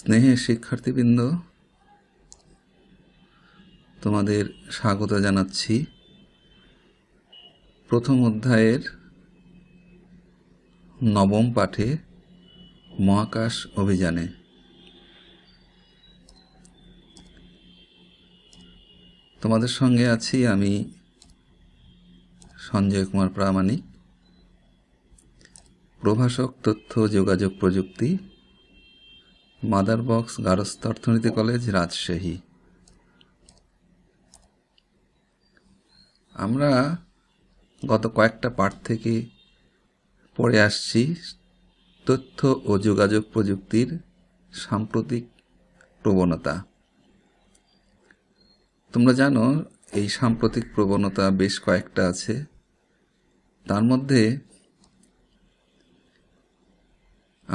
স্নেহে শিক্ষার্থীবৃন্দ তোমাদের স্বাগত জানাচ্ছি প্রথম অধ্যায়ের নবম পাঠে মহাকাশ অভিযানে তোমাদের সঙ্গে আছি আমি সঞ্জয় কুমার প্রামাণিক প্রভাষক তথ্য যোগাযোগ প্রযুক্তি মাদার বক্স গার্হস্থ্য অর্থনীতি কলেজ রাজশাহী আমরা গত কয়েকটা পাঠ থেকে পড়ে আসছি তথ্য ও যোগাযোগ প্রযুক্তির সাম্প্রতিক প্রবণতা তোমরা জানো এই সাম্প্রতিক প্রবণতা বেশ কয়েকটা আছে তার মধ্যে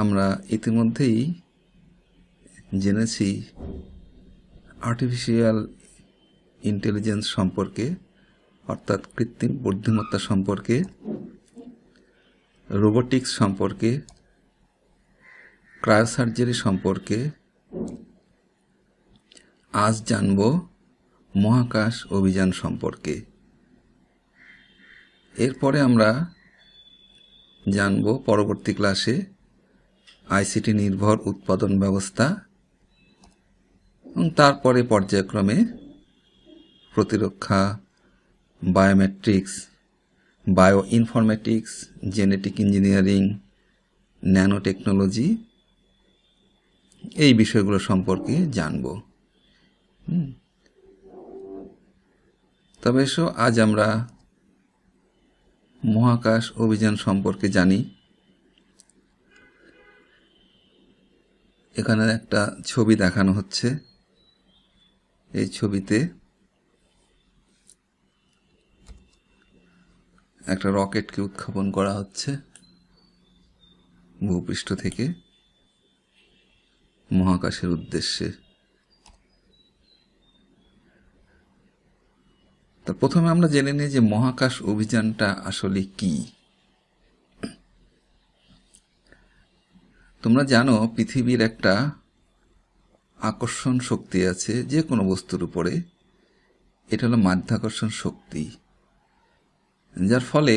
আমরা ইতিমধ্যেই জেনেছি আর্টিফিশিয়াল ইন্টেলিজেন্স সম্পর্কে অর্থাৎ কৃত্রিম বুদ্ধিমত্তা সম্পর্কে রোবোটিক্স সম্পর্কে ক্রায়োসার্জারি সম্পর্কে আজ জানব মহাকাশ অভিযান সম্পর্কে এরপরে আমরা জানব পরবর্তী ক্লাসে আইসিটি নির্ভর উৎপাদন ব্যবস্থা এবং তারপরে পর্যায়ক্রমে প্রতিরক্ষা biometrics bio informatics genetic engineering nano technology এই বিষয়গুলো সম্পর্কে জানব তবে এসো আজ আমরা মহাকাশ অভিযান সম্পর্কে জানি এখানে একটা ছবি দেখানো হচ্ছে এই ছবিতে একটা রকেটকে উৎক্ষেপণ করা হচ্ছে ভূপৃষ্ঠ থেকে মহাকাশের উদ্দেশ্যে তা প্রথমে আমরা জেনে নিই যে মহাকাশ অভিযানটা আসলে কি তোমরা জানো পৃথিবীর একটা আকর্ষণ শক্তি আছে যে কোনো বস্তুর উপরে এটা হলো মাধ্যাকর্ষণ শক্তি যার ফলে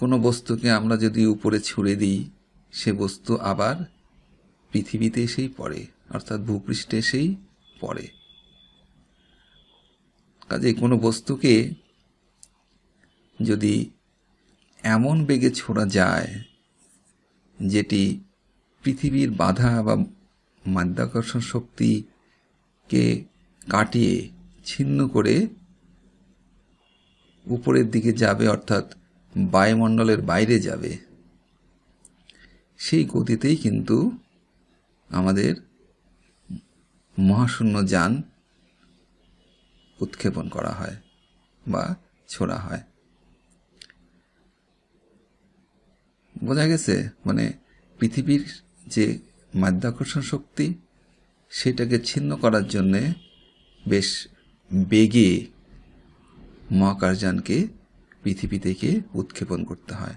কোনো বস্তুকে আমরা যদি উপরে ছুঁড়ে দিই সে বস্তু আবার পৃথিবীতে এসেই পড়ে অর্থাৎ ভূপৃষ্ঠে এসেই পড়ে কাজে কোনো বস্তুকে যদি এমন বেগে ছোড়া যায় যেটি পৃথিবীর বাধা বা মাধ্যাকর্ষণ শক্তিকে কাটিয়ে ছিন্ন করে উপরের দিকে যাবে অর্থাৎ বায়ুমণ্ডলের বাইরে যাবে সেই গতিতেই কিন্তু আমাদের মহাশূন্য যান উৎক্ষেপণ করা হয় বা ছোড়া হয় বোঝা গেছে মানে পৃথিবীর যে মাধ্যাকর্ষণ শক্তি সেটাকে ছিন্ন করার জন্যে বেশ বেগে মহাকাশযানকে পৃথিবী থেকে উৎক্ষেপণ করতে হয়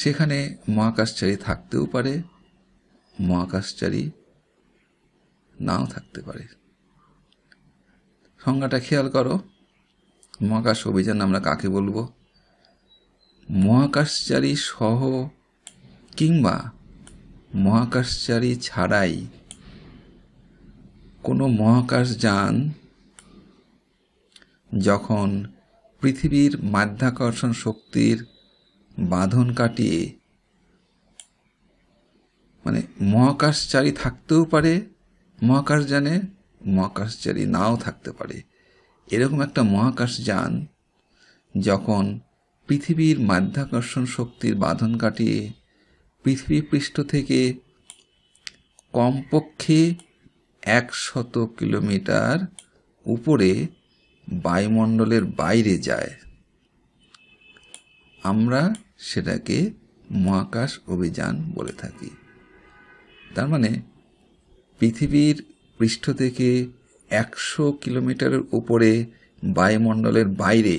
সেখানে মহাকাশচারী থাকতেও পারে মহাকাশচারী নাও থাকতে পারে সংজ্ঞাটা খেয়াল করো মহাকাশ অভিযান আমরা কাকে বলবো মহাকাশচারী সহ কিংবা মহাকাশচারী ছাড়াই কোনো মহাকাশযান যখন পৃথিবীর মাধ্যাকর্ষণ শক্তির বাঁধন কাটিয়ে মানে মহাকাশচারী থাকতেও পারে মহাকাশযানে মহাকাশচারী নাও থাকতে পারে এরকম একটা মহাকাশযান যখন পৃথিবীর মাধ্যাকর্ষণ শক্তির বাঁধন কাটিয়ে পৃথিবী পৃষ্ঠ থেকে কমপক্ষে একশত কিলোমিটার উপরে বায়ুমণ্ডলের বাইরে যায় আমরা সেটাকে মহাকাশ অভিযান বলে থাকি তার মানে পৃথিবীর পৃষ্ঠ থেকে একশো কিলোমিটারের উপরে বায়ুমণ্ডলের বাইরে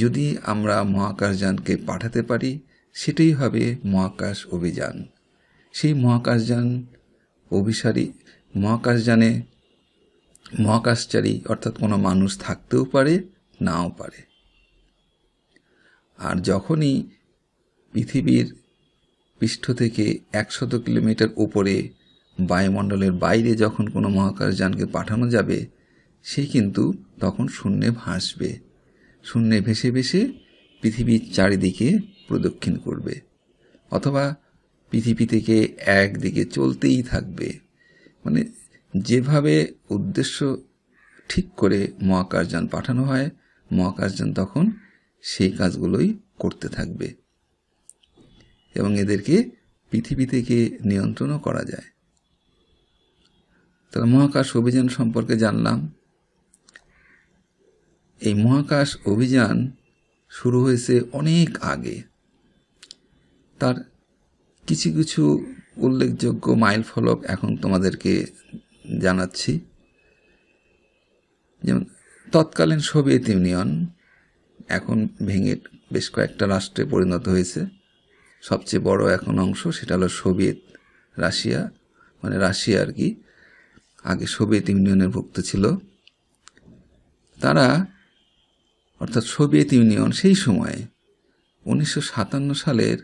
যদি আমরা মহাকাশযানকে পাঠাতে পারি সেটাই হবে মহাকাশ অভিযান সেই মহাকাশযান অভিসারী মহাকাশযানে মহাকাশচারী অর্থাৎ কোনো মানুষ থাকতেও পারে নাও পারে আর যখনই পৃথিবীর পৃষ্ঠ থেকে একশত কিলোমিটার উপরে বায়ুমণ্ডলের বাইরে যখন কোনো মহাকাশযানকে পাঠানো যাবে সে কিন্তু তখন শূন্যে ভাসবে শূন্যে ভেসে ভেসে পৃথিবীর চারিদিকে প্রদক্ষিণ করবে অথবা পৃথিবী থেকে একদিকে চলতেই থাকবে মানে যেভাবে উদ্দেশ্য ঠিক করে মহাকাশযান পাঠানো হয় মহাকাশযান তখন সেই কাজগুলোই করতে থাকবে এবং এদেরকে পৃথিবী থেকে নিয়ন্ত্রণও করা যায় তাহলে মহাকাশ অভিযান সম্পর্কে জানলাম এই মহাকাশ অভিযান শুরু হয়েছে অনেক আগে তার কিছু কিছু উল্লেখযোগ্য মাইল ফলক এখন তোমাদেরকে জানাচ্ছি যেমন তৎকালীন সোভিয়েত ইউনিয়ন এখন ভেঙে বেশ কয়েকটা রাষ্ট্রে পরিণত হয়েছে সবচেয়ে বড় এখন অংশ সেটা হলো সোভিয়েত রাশিয়া মানে রাশিয়া আর কি আগে সোভিয়েত ইউনিয়নের ভুক্ত ছিল তারা অর্থাৎ সোভিয়েত ইউনিয়ন সেই সময়ে উনিশশো সালের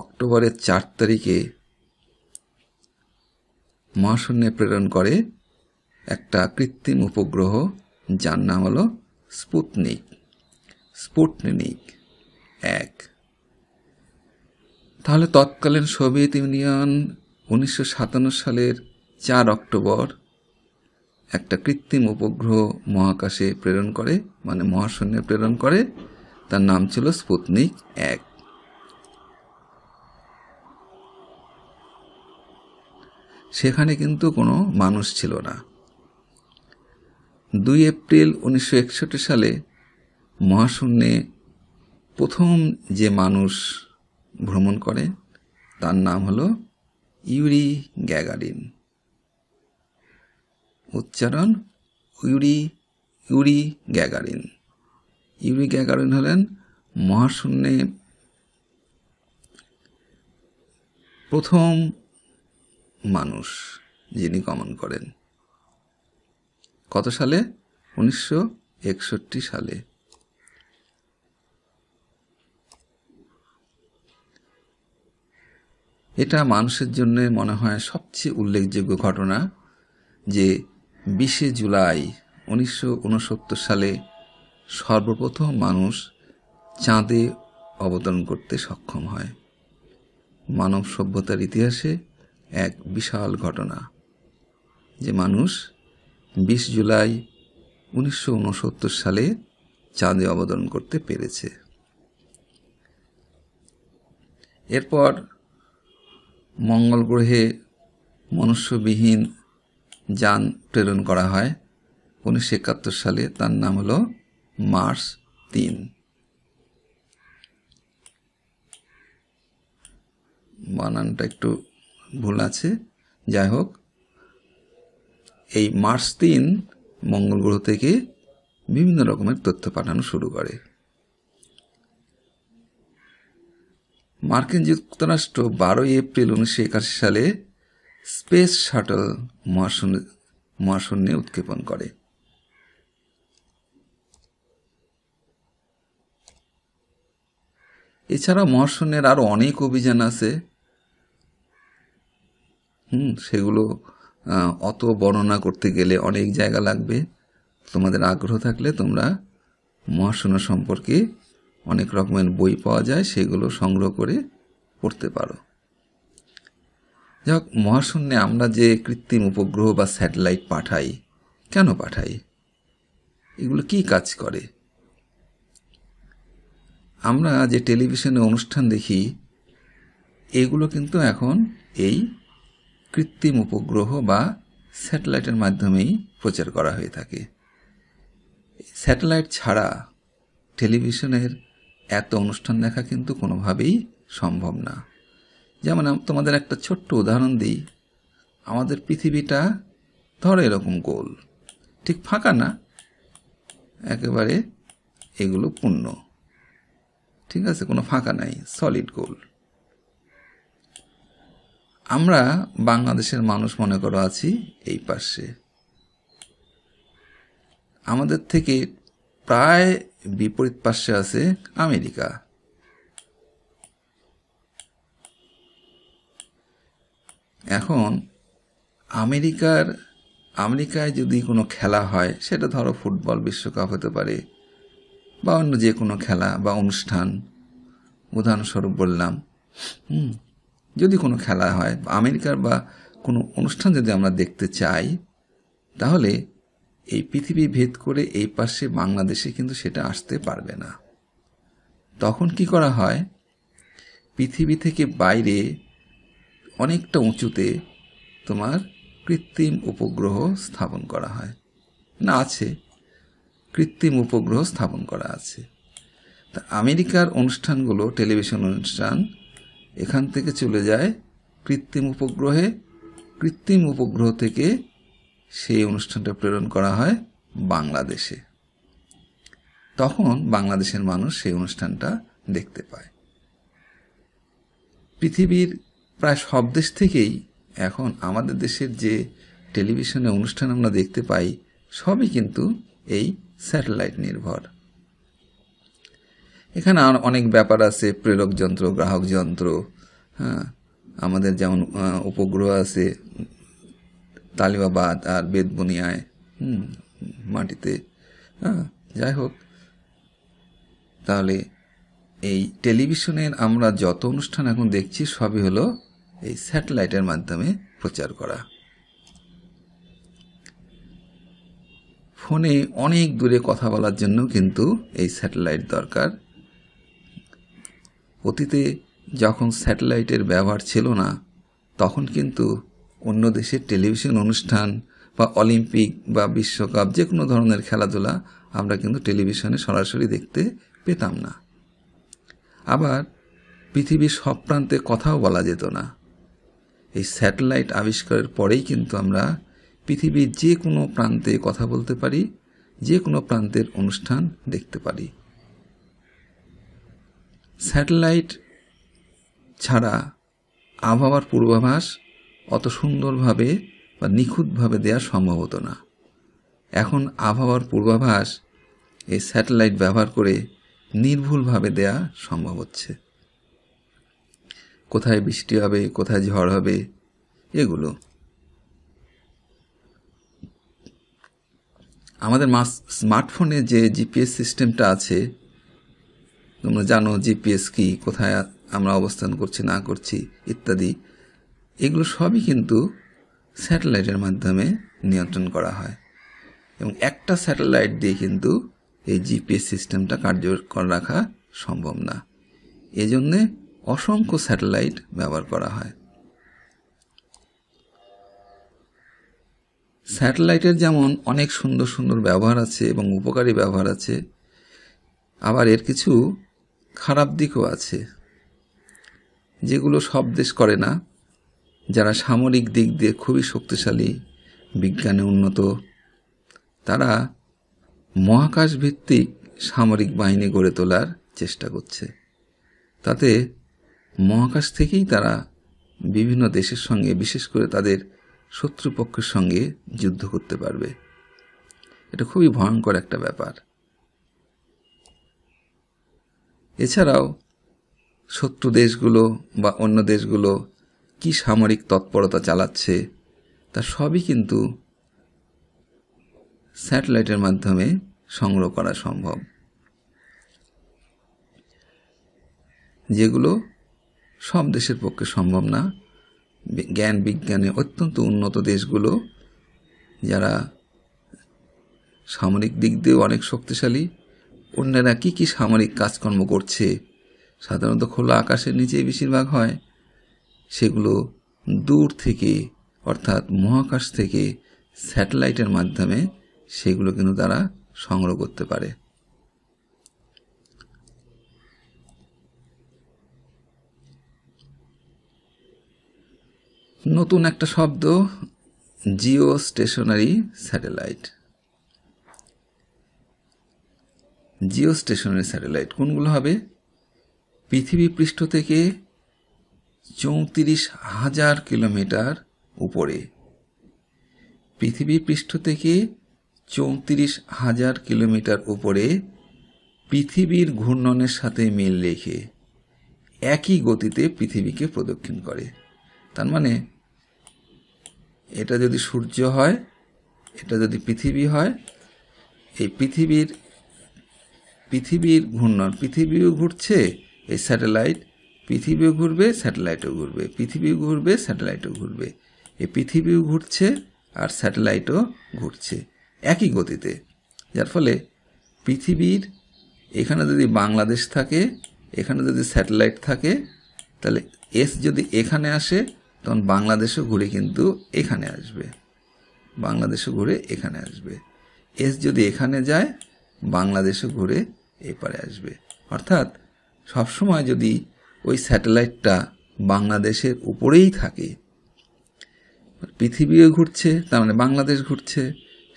অক্টোবরের চার তারিখে মহাশূন্যে প্রেরণ করে একটা কৃত্রিম উপগ্রহ যার নাম হল স্পুটনিক স্পুটনিক এক তাহলে তৎকালীন সোভিয়েত ইউনিয়ন উনিশশো সালের চার অক্টোবর একটা কৃত্রিম উপগ্রহ মহাকাশে প্রেরণ করে মানে মহাশূন্যে প্রেরণ করে তার নাম ছিল স্পুতনিক এক সেখানে কিন্তু কোনো মানুষ ছিল না দুই এপ্রিল উনিশশো একষট্টি সালে মহাশূন্যে প্রথম যে মানুষ ভ্রমণ করে তার নাম হলো ইউরি গ্যাগারিন উচ্চারণ Yuri Yuri Gagarin Yuri Gagarin হলেন মহাশূন্যে প্রথম মানুষ যিনি গমন করেন কত সালে উনিশশো সালে এটা মানুষের জন্য মনে হয় সবচেয়ে উল্লেখযোগ্য ঘটনা যে বিশে জুলাই উনিশশো সালে সর্বপ্রথম মানুষ চাঁদে অবতরণ করতে সক্ষম হয় মানব সভ্যতার ইতিহাসে এক বিশাল ঘটনা যে মানুষ বিশ জুলাই উনিশশো সালে চাঁদে অবতরণ করতে পেরেছে এরপর মঙ্গল গ্রহে মনুষ্যবিহীন যান প্রেরণ করা হয় উনিশশো একাত্তর সালে তার নাম হল মার্স তিন বানানটা একটু ভুল আছে যাই হোক এই মার্স তিন মঙ্গল গ্রহ থেকে বিভিন্ন রকমের তথ্য পাঠানো শুরু করে মার্কিন যুক্তরাষ্ট্র বারোই এপ্রিল উনিশশো একাশি সালে স্পেস শাটল মহাশূন্য মহাশূন্যে উৎক্ষেপণ করে এছাড়া মহাশূন্যের আরও অনেক অভিযান আছে হুম সেগুলো অত বর্ণনা করতে গেলে অনেক জায়গা লাগবে তোমাদের আগ্রহ থাকলে তোমরা মহাশূন্য সম্পর্কে অনেক রকমের বই পাওয়া যায় সেগুলো সংগ্রহ করে পড়তে পারো যাই হোক মহাশূন্যে আমরা যে কৃত্রিম উপগ্রহ বা স্যাটেলাইট পাঠাই কেন পাঠাই এগুলো কি কাজ করে আমরা যে টেলিভিশনে অনুষ্ঠান দেখি এগুলো কিন্তু এখন এই কৃত্রিম উপগ্রহ বা স্যাটেলাইটের মাধ্যমেই প্রচার করা হয়ে থাকে স্যাটেলাইট ছাড়া টেলিভিশনের এত অনুষ্ঠান দেখা কিন্তু কোনোভাবেই সম্ভব না যেমন তোমাদের একটা ছোট্ট উদাহরণ দিই আমাদের পৃথিবীটা ধরো এরকম গোল ঠিক ফাঁকা না একেবারে এগুলো পূর্ণ ঠিক আছে কোনো ফাঁকা নাই সলিড গোল আমরা বাংলাদেশের মানুষ মনে করো আছি এই পাশে আমাদের থেকে প্রায় বিপরীত পাশে আছে আমেরিকা এখন আমেরিকার আমেরিকায় যদি কোনো খেলা হয় সেটা ধরো ফুটবল বিশ্বকাপ হতে পারে বা অন্য যে কোনো খেলা বা অনুষ্ঠান উদাহরণস্বরূপ বললাম হুম যদি কোনো খেলা হয় আমেরিকার বা কোনো অনুষ্ঠান যদি আমরা দেখতে চাই তাহলে এই পৃথিবী ভেদ করে এই পাশে বাংলাদেশে কিন্তু সেটা আসতে পারবে না তখন কি করা হয় পৃথিবী থেকে বাইরে অনেকটা উঁচুতে তোমার কৃত্রিম উপগ্রহ স্থাপন করা হয় না আছে কৃত্রিম উপগ্রহ স্থাপন করা আছে তা আমেরিকার অনুষ্ঠানগুলো টেলিভিশন অনুষ্ঠান এখান থেকে চলে যায় কৃত্রিম উপগ্রহে কৃত্রিম উপগ্রহ থেকে সেই অনুষ্ঠানটা প্রেরণ করা হয় বাংলাদেশে তখন বাংলাদেশের মানুষ সেই অনুষ্ঠানটা দেখতে পায় পৃথিবীর প্রায় সব দেশ থেকেই এখন আমাদের দেশের যে টেলিভিশনে অনুষ্ঠান আমরা দেখতে পাই সবই কিন্তু এই স্যাটেলাইট নির্ভর এখানে অনেক ব্যাপার আছে প্রেরক যন্ত্র গ্রাহক যন্ত্র হ্যাঁ আমাদের যেমন উপগ্রহ আছে তালিবাবাদ আর বেদবুনিয়ায় হুম মাটিতে হ্যাঁ যাই হোক তাহলে এই টেলিভিশনের আমরা যত অনুষ্ঠান এখন দেখছি সবই হলো এই স্যাটেলাইটের মাধ্যমে প্রচার করা ফোনে অনেক দূরে কথা বলার জন্য কিন্তু এই স্যাটেলাইট দরকার অতীতে যখন স্যাটেলাইটের ব্যবহার ছিল না তখন কিন্তু অন্য দেশের টেলিভিশন অনুষ্ঠান বা অলিম্পিক বা বিশ্বকাপ যে কোনো ধরনের খেলাধুলা আমরা কিন্তু টেলিভিশনে সরাসরি দেখতে পেতাম না আবার পৃথিবীর সব প্রান্তে কথাও বলা যেত না এই স্যাটেলাইট আবিষ্কারের পরেই কিন্তু আমরা পৃথিবীর যে কোনো প্রান্তে কথা বলতে পারি যে কোনো প্রান্তের অনুষ্ঠান দেখতে পারি স্যাটেলাইট ছাড়া আবহাওয়ার পূর্বাভাস অত সুন্দরভাবে বা নিখুঁতভাবে দেওয়া সম্ভব হতো না এখন আবহাওয়ার পূর্বাভাস এই স্যাটেলাইট ব্যবহার করে নির্ভুলভাবে দেয়া সম্ভব হচ্ছে কোথায় বৃষ্টি হবে কোথায় ঝড় হবে এগুলো আমাদের মাস স্মার্টফোনে যে জিপিএস সিস্টেমটা আছে তোমরা জানো জিপিএস কি কোথায় আমরা অবস্থান করছি না করছি ইত্যাদি এগুলো সবই কিন্তু স্যাটেলাইটের মাধ্যমে নিয়ন্ত্রণ করা হয় এবং একটা স্যাটেলাইট দিয়ে কিন্তু এই জিপিএস সিস্টেমটা কার্যকর রাখা সম্ভব না এজন্যে অসংখ্য স্যাটেলাইট ব্যবহার করা হয় স্যাটেলাইটের যেমন অনেক সুন্দর সুন্দর ব্যবহার আছে এবং উপকারী ব্যবহার আছে আবার এর কিছু খারাপ দিকও আছে যেগুলো সব দেশ করে না যারা সামরিক দিক দিয়ে খুবই শক্তিশালী বিজ্ঞানে উন্নত তারা মহাকাশ ভিত্তিক সামরিক বাহিনী গড়ে তোলার চেষ্টা করছে তাতে মহাকাশ থেকেই তারা বিভিন্ন দেশের সঙ্গে বিশেষ করে তাদের শত্রুপক্ষের সঙ্গে যুদ্ধ করতে পারবে এটা খুবই ভয়ঙ্কর একটা ব্যাপার এছাড়াও শত্রু দেশগুলো বা অন্য দেশগুলো কি সামরিক তৎপরতা চালাচ্ছে তা সবই কিন্তু স্যাটেলাইটের মাধ্যমে সংগ্রহ করা সম্ভব যেগুলো সব দেশের পক্ষে সম্ভব না জ্ঞান বিজ্ঞানে অত্যন্ত উন্নত দেশগুলো যারা সামরিক দিক দিয়ে অনেক শক্তিশালী অন্যেরা কি কি সামরিক কাজকর্ম করছে সাধারণত খোলা আকাশের নিচেই বেশিরভাগ হয় সেগুলো দূর থেকে অর্থাৎ মহাকাশ থেকে স্যাটেলাইটের মাধ্যমে সেগুলো কিন্তু তারা সংগ্রহ করতে পারে নতুন একটা শব্দ জিও স্টেশনারি স্যাটেলাইট জিও স্টেশনের স্যাটেলাইট কোনগুলো হবে পৃথিবী পৃষ্ঠ থেকে চৌত্রিশ হাজার কিলোমিটার উপরে পৃথিবী পৃষ্ঠ থেকে চৌত্রিশ হাজার কিলোমিটার উপরে পৃথিবীর ঘূর্ণনের সাথে মিল রেখে একই গতিতে পৃথিবীকে প্রদক্ষিণ করে তার মানে এটা যদি সূর্য হয় এটা যদি পৃথিবী হয় এই পৃথিবীর পৃথিবীর ঘূর্ণন পৃথিবীও ঘুরছে এই স্যাটেলাইট পৃথিবীও ঘুরবে স্যাটেলাইটও ঘুরবে পৃথিবীও ঘুরবে স্যাটেলাইটও ঘুরবে এই পৃথিবীও ঘুরছে আর স্যাটেলাইটও ঘুরছে একই গতিতে যার ফলে পৃথিবীর এখানে যদি বাংলাদেশ থাকে এখানে যদি স্যাটেলাইট থাকে তাহলে এস যদি এখানে আসে তখন বাংলাদেশও ঘুরে কিন্তু এখানে আসবে বাংলাদেশও ঘুরে এখানে আসবে এস যদি এখানে যায় বাংলাদেশও ঘুরে এপারে আসবে অর্থাৎ সবসময় যদি ওই স্যাটেলাইটটা বাংলাদেশের উপরেই থাকে পৃথিবীও ঘুরছে তার মানে বাংলাদেশ ঘুরছে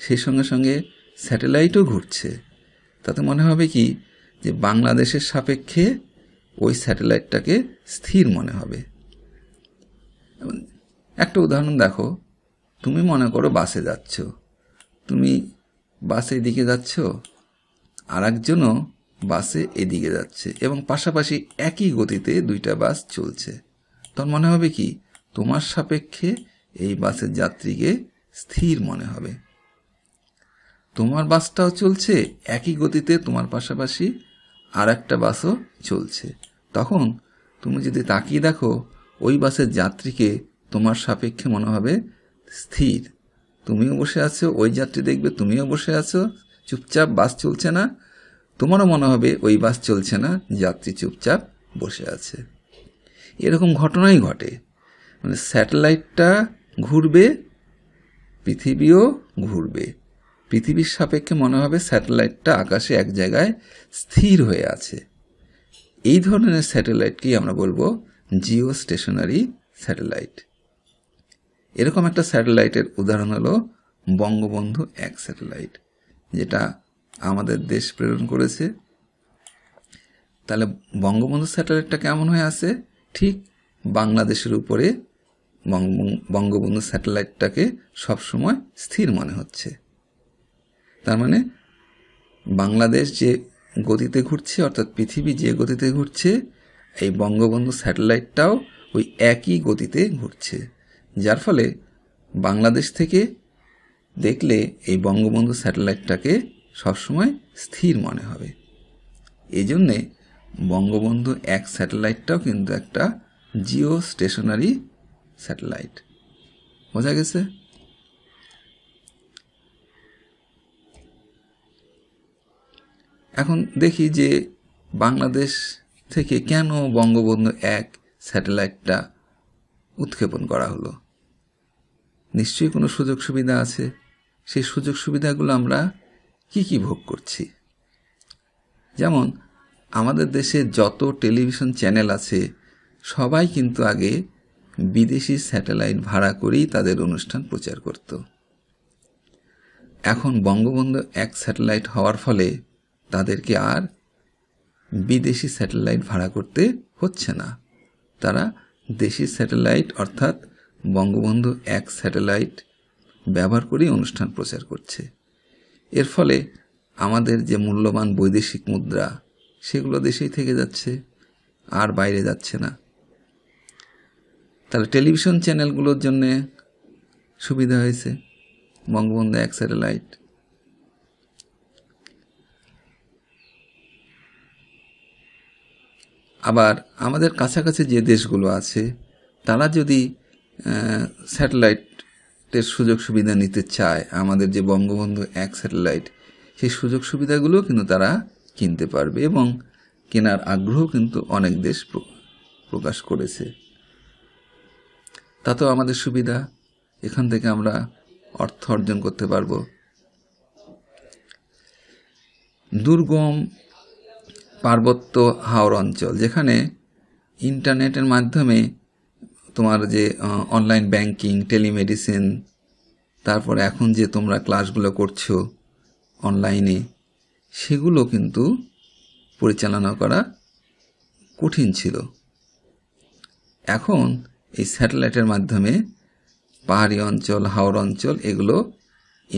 সেই সঙ্গে সঙ্গে স্যাটেলাইটও ঘুরছে তাতে মনে হবে কি যে বাংলাদেশের সাপেক্ষে ওই স্যাটেলাইটটাকে স্থির মনে হবে একটা উদাহরণ দেখো তুমি মনে করো বাসে যাচ্ছ তুমি বাসে দিকে যাচ্ছ আর একজনও বাসে এদিকে যাচ্ছে এবং পাশাপাশি একই গতিতে দুইটা বাস চলছে তখন মনে হবে কি তোমার সাপেক্ষে এই বাসের যাত্রীকে স্থির মনে হবে তোমার বাসটাও চলছে একই গতিতে তোমার পাশাপাশি আর একটা বাসও চলছে তখন তুমি যদি তাকিয়ে দেখো ওই বাসের যাত্রীকে তোমার সাপেক্ষে মনে হবে স্থির তুমিও বসে আছো ওই যাত্রী দেখবে তুমিও বসে আছো চুপচাপ বাস চলছে না তোমারও মনে হবে ওই বাস চলছে না যাত্রী চুপচাপ বসে আছে এরকম ঘটনাই ঘটে মানে স্যাটেলাইটটা ঘুরবে পৃথিবীও ঘুরবে পৃথিবীর সাপেক্ষে মনে হবে স্যাটেলাইটটা আকাশে এক জায়গায় স্থির হয়ে আছে এই ধরনের স্যাটেলাইটকেই আমরা বলবো জিও স্টেশনারি স্যাটেলাইট এরকম একটা স্যাটেলাইটের উদাহরণ হলো বঙ্গবন্ধু এক স্যাটেলাইট যেটা আমাদের দেশ প্রেরণ করেছে তাহলে বঙ্গবন্ধু স্যাটেলাইটটা কেমন হয়ে আছে ঠিক বাংলাদেশের উপরে বঙ্গবন্ধু স্যাটেলাইটটাকে সবসময় স্থির মনে হচ্ছে তার মানে বাংলাদেশ যে গতিতে ঘুরছে অর্থাৎ পৃথিবী যে গতিতে ঘুরছে এই বঙ্গবন্ধু স্যাটেলাইটটাও ওই একই গতিতে ঘুরছে যার ফলে বাংলাদেশ থেকে দেখলে এই বঙ্গবন্ধু স্যাটেলাইটটাকে সবসময় স্থির মনে হবে এই জন্যে বঙ্গবন্ধু এক স্যাটেলাইটটাও কিন্তু একটা জিও স্টেশনারি স্যাটেলাইট বোঝা গেছে এখন দেখি যে বাংলাদেশ থেকে কেন বঙ্গবন্ধু এক স্যাটেলাইটটা উৎক্ষেপণ করা হলো নিশ্চয়ই কোনো সুযোগ সুবিধা আছে সেই সুযোগ সুবিধাগুলো আমরা কি কি ভোগ করছি যেমন আমাদের দেশে যত টেলিভিশন চ্যানেল আছে সবাই কিন্তু আগে বিদেশি স্যাটেলাইট ভাড়া করেই তাদের অনুষ্ঠান প্রচার করত এখন বঙ্গবন্ধু এক স্যাটেলাইট হওয়ার ফলে তাদেরকে আর বিদেশি স্যাটেলাইট ভাড়া করতে হচ্ছে না তারা দেশি স্যাটেলাইট অর্থাৎ বঙ্গবন্ধু এক স্যাটেলাইট ব্যবহার করেই অনুষ্ঠান প্রচার করছে এর ফলে আমাদের যে মূল্যবান বৈদেশিক মুদ্রা সেগুলো দেশেই থেকে যাচ্ছে আর বাইরে যাচ্ছে না তাহলে টেলিভিশন চ্যানেলগুলোর জন্যে সুবিধা হয়েছে বঙ্গবন্ধু এক স্যাটেলাইট আবার আমাদের কাছাকাছি যে দেশগুলো আছে তারা যদি স্যাটেলাইট স্যাটেলাইটের সুযোগ সুবিধা নিতে চায় আমাদের যে বঙ্গবন্ধু এক স্যাটেলাইট সেই সুযোগ সুবিধাগুলো কিন্তু তারা কিনতে পারবে এবং কেনার আগ্রহ কিন্তু অনেক দেশ প্রকাশ করেছে তাতেও আমাদের সুবিধা এখান থেকে আমরা অর্থ অর্জন করতে পারব দুর্গম পার্বত্য হাওড় অঞ্চল যেখানে ইন্টারনেটের মাধ্যমে তোমার যে অনলাইন ব্যাংকিং টেলিমেডিসিন তারপর এখন যে তোমরা ক্লাসগুলো করছো অনলাইনে সেগুলো কিন্তু পরিচালনা করা কঠিন ছিল এখন এই স্যাটেলাইটের মাধ্যমে পাহাড়ি অঞ্চল হাওড় অঞ্চল এগুলো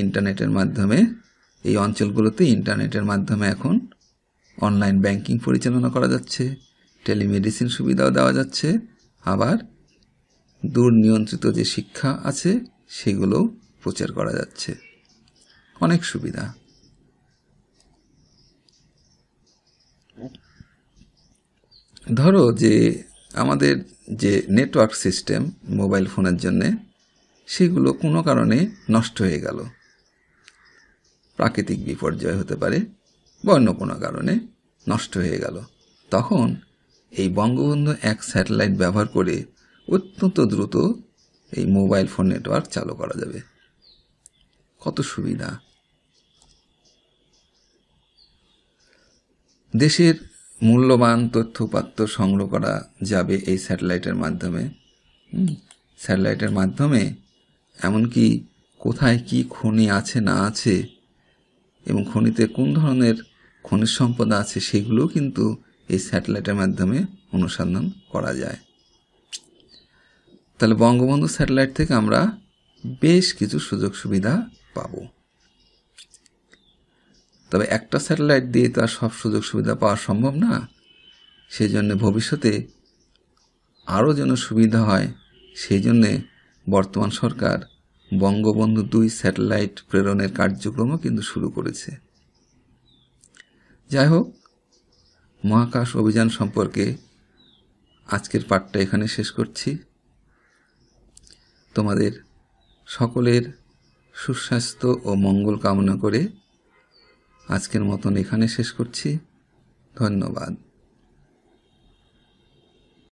ইন্টারনেটের মাধ্যমে এই অঞ্চলগুলোতে ইন্টারনেটের মাধ্যমে এখন অনলাইন ব্যাংকিং পরিচালনা করা যাচ্ছে টেলিমেডিসিন সুবিধাও দেওয়া যাচ্ছে আবার দূর নিয়ন্ত্রিত যে শিক্ষা আছে সেগুলো প্রচার করা যাচ্ছে অনেক সুবিধা ধরো যে আমাদের যে নেটওয়ার্ক সিস্টেম মোবাইল ফোনের জন্যে সেগুলো কোনো কারণে নষ্ট হয়ে গেল প্রাকৃতিক বিপর্যয় হতে পারে বা অন্য কোনো কারণে নষ্ট হয়ে গেল তখন এই বঙ্গবন্ধু এক স্যাটেলাইট ব্যবহার করে অত্যন্ত দ্রুত এই মোবাইল ফোন নেটওয়ার্ক চালু করা যাবে কত সুবিধা দেশের মূল্যবান তথ্যপাত্র সংগ্রহ করা যাবে এই স্যাটেলাইটের মাধ্যমে স্যাটেলাইটের মাধ্যমে এমনকি কোথায় কি খনি আছে না আছে এবং খনিতে কোন ধরনের খনিজ সম্পদ আছে সেগুলো কিন্তু এই স্যাটেলাইটের মাধ্যমে অনুসন্ধান করা যায় তাহলে বঙ্গবন্ধু স্যাটেলাইট থেকে আমরা বেশ কিছু সুযোগ সুবিধা পাব তবে একটা স্যাটেলাইট দিয়ে তো আর সব সুযোগ সুবিধা পাওয়া সম্ভব না সেই জন্য ভবিষ্যতে আরও যেন সুবিধা হয় সেই জন্যে বর্তমান সরকার বঙ্গবন্ধু দুই স্যাটেলাইট প্রেরণের কার্যক্রমও কিন্তু শুরু করেছে যাই হোক মহাকাশ অভিযান সম্পর্কে আজকের পাঠটা এখানে শেষ করছি তোমাদের সকলের সুস্বাস্থ্য ও মঙ্গল কামনা করে আজকের মতন এখানে শেষ করছি ধন্যবাদ